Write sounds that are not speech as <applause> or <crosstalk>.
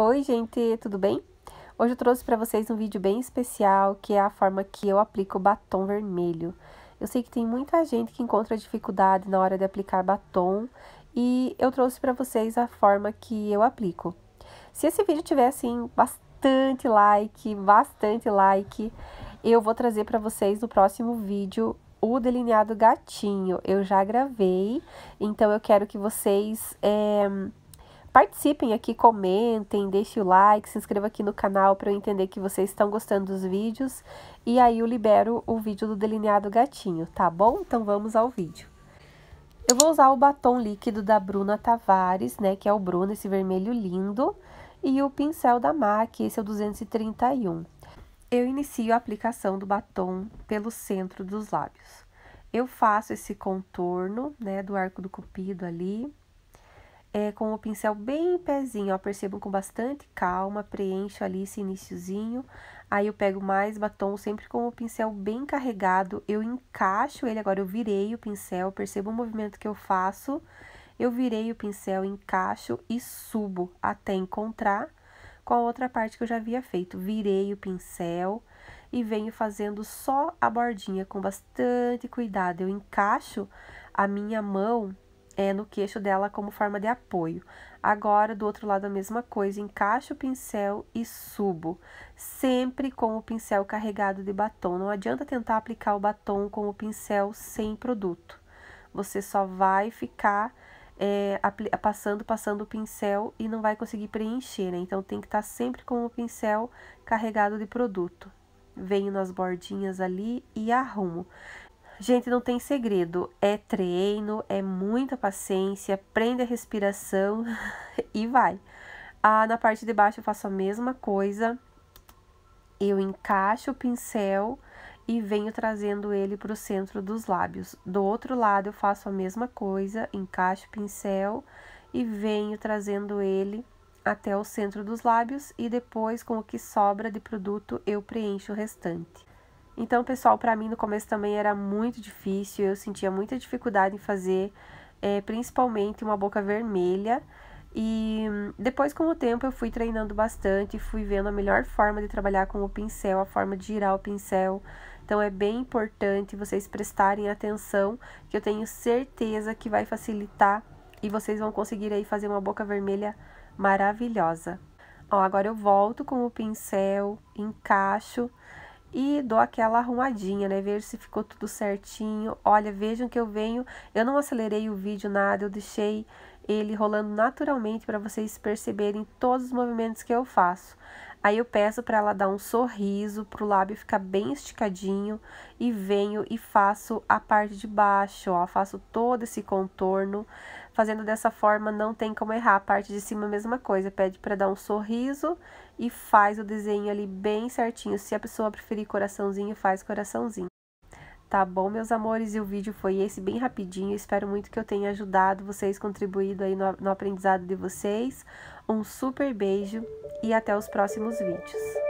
Oi, gente, tudo bem? Hoje eu trouxe para vocês um vídeo bem especial, que é a forma que eu aplico batom vermelho. Eu sei que tem muita gente que encontra dificuldade na hora de aplicar batom, e eu trouxe para vocês a forma que eu aplico. Se esse vídeo tiver, assim, bastante like, bastante like, eu vou trazer para vocês no próximo vídeo o delineado gatinho. Eu já gravei, então eu quero que vocês... É participem aqui, comentem, deixem o like, se inscreva aqui no canal para eu entender que vocês estão gostando dos vídeos. E aí eu libero o vídeo do delineado gatinho, tá bom? Então vamos ao vídeo. Eu vou usar o batom líquido da Bruna Tavares, né, que é o Bruno, esse vermelho lindo, e o pincel da MAC, esse é o 231. Eu inicio a aplicação do batom pelo centro dos lábios. Eu faço esse contorno, né, do arco do cupido ali, é, com o pincel bem em pezinho, ó, percebam com bastante calma, preencho ali esse iníciozinho, aí eu pego mais batom, sempre com o pincel bem carregado, eu encaixo ele, agora eu virei o pincel, percebo o movimento que eu faço, eu virei o pincel, encaixo e subo até encontrar com a outra parte que eu já havia feito, virei o pincel e venho fazendo só a bordinha com bastante cuidado, eu encaixo a minha mão é, no queixo dela como forma de apoio. Agora, do outro lado, a mesma coisa, encaixo o pincel e subo, sempre com o pincel carregado de batom. Não adianta tentar aplicar o batom com o pincel sem produto. Você só vai ficar é, passando, passando o pincel e não vai conseguir preencher, né? Então, tem que estar tá sempre com o pincel carregado de produto. Venho nas bordinhas ali e arrumo. Gente, não tem segredo. É treino, é muita paciência, prende a respiração <laughs> e vai. Ah, na parte de baixo eu faço a mesma coisa. Eu encaixo o pincel e venho trazendo ele para o centro dos lábios. Do outro lado eu faço a mesma coisa, encaixo o pincel e venho trazendo ele até o centro dos lábios e depois com o que sobra de produto eu preencho o restante. Então, pessoal, para mim no começo também era muito difícil, eu sentia muita dificuldade em fazer, é, principalmente uma boca vermelha. E depois, com o tempo, eu fui treinando bastante, fui vendo a melhor forma de trabalhar com o pincel, a forma de girar o pincel. Então, é bem importante vocês prestarem atenção, que eu tenho certeza que vai facilitar e vocês vão conseguir aí fazer uma boca vermelha maravilhosa. Ó, agora eu volto com o pincel, encaixo e dou aquela arrumadinha, né? Vejo se ficou tudo certinho. Olha, vejam que eu venho, eu não acelerei o vídeo nada, eu deixei ele rolando naturalmente para vocês perceberem todos os movimentos que eu faço. Aí eu peço para ela dar um sorriso, para o lábio ficar bem esticadinho e venho e faço a parte de baixo, ó, faço todo esse contorno Fazendo dessa forma, não tem como errar. A parte de cima, é mesma coisa. Pede para dar um sorriso e faz o desenho ali bem certinho. Se a pessoa preferir coraçãozinho, faz coraçãozinho. Tá bom, meus amores? E o vídeo foi esse, bem rapidinho. Espero muito que eu tenha ajudado vocês, contribuído aí no, no aprendizado de vocês. Um super beijo e até os próximos vídeos.